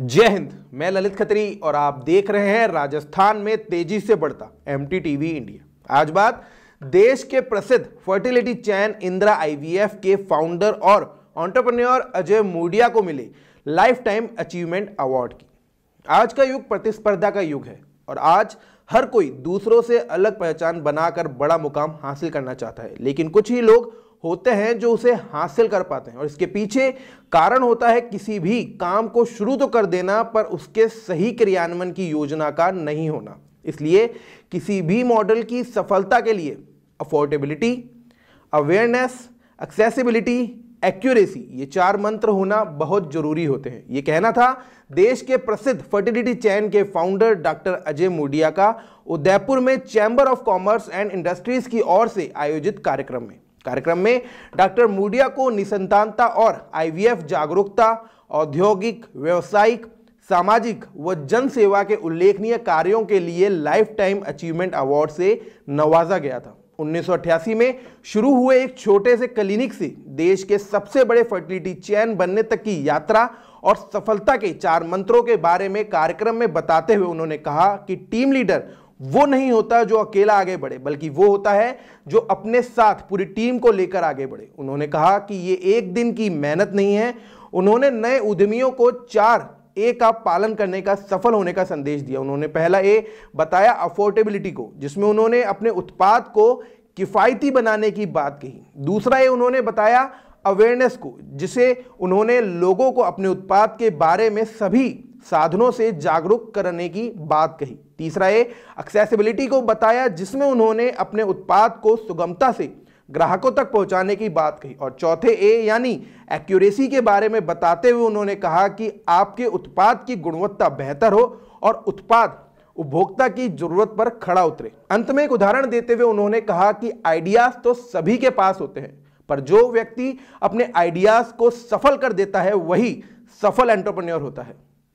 जय हिंद मैं ललित खत्री और आप देख रहे हैं राजस्थान में तेजी से बढ़ता एम टीवी इंडिया आज बात देश के प्रसिद्ध फर्टिलिटी चैन इंदिरा आईवीएफ के फाउंडर और ऑन्टरप्रन्योर अजय मूडिया को मिले लाइफ टाइम अचीवमेंट अवार्ड की आज का युग प्रतिस्पर्धा का युग है और आज हर कोई दूसरों से अलग पहचान बनाकर बड़ा मुकाम हासिल करना चाहता है लेकिन कुछ ही लोग होते हैं जो उसे हासिल कर पाते हैं और इसके पीछे कारण होता है किसी भी काम को शुरू तो कर देना पर उसके सही क्रियान्वयन की योजना का नहीं होना इसलिए किसी भी मॉडल की सफलता के लिए अफोर्डेबिलिटी अवेयरनेस एक्सेसिबिलिटी एक्यूरेसी ये चार मंत्र होना बहुत जरूरी होते हैं ये कहना था देश के प्रसिद्ध फर्टिलिटी चैन के फाउंडर डॉक्टर अजय मुडिया का उदयपुर में chamber of commerce and industries की ओर से आयोजित कार्यक्रम में कार्यक्रम में डॉक्टर मूडिया को निसंतानता और आईवीएफ जागरूकता औद्योगिक व्यवसायिक सामाजिक व जन सेवा के उल्लेखनीय कार्यों के लिए लाइफ टाइम अचीवमेंट अवार्ड से नवाजा गया था उन्नीस में शुरू हुए एक छोटे से क्लिनिक से देश के सबसे बड़े फर्टिलिटी चैन बनने तक की यात्रा और सफलता के चार मंत्रों के बारे में कार्यक्रम में बताते हुए उन्होंने कहा कि टीम लीडर वो नहीं होता जो अकेला आगे बढ़े बल्कि वो होता है जो अपने साथ पूरी टीम को लेकर आगे बढ़े उन्होंने कहा कि ये एक दिन की मेहनत नहीं है उन्होंने नए उद्यमियों को चार ए का पालन करने का सफल होने का संदेश दिया उन्होंने पहला ए बताया अफोर्डेबिलिटी को जिसमें उन्होंने अपने उत्पाद को किफ़ायती बनाने की बात कही दूसरा ए उन्होंने बताया अवेयरनेस को जिसे उन्होंने लोगों को अपने उत्पाद के बारे में सभी साधनों से जागरूक करने की बात कही तीसरा ये एक्सेसिबिलिटी को बताया जिसमें उन्होंने अपने उत्पाद को सुगमता से ग्राहकों तक पहुंचाने की बात कही और चौथे ए यानी एक्यूरेसी के बारे में बताते हुए उन्होंने कहा कि आपके उत्पाद की गुणवत्ता बेहतर हो और उत्पाद उपभोक्ता की जरूरत पर खड़ा उतरे अंत में एक उदाहरण देते हुए उन्होंने कहा कि आइडियाज तो सभी के पास होते हैं पर जो व्यक्ति अपने आइडियाज को सफल कर देता है वही सफल एंटरप्रेन्योर होता है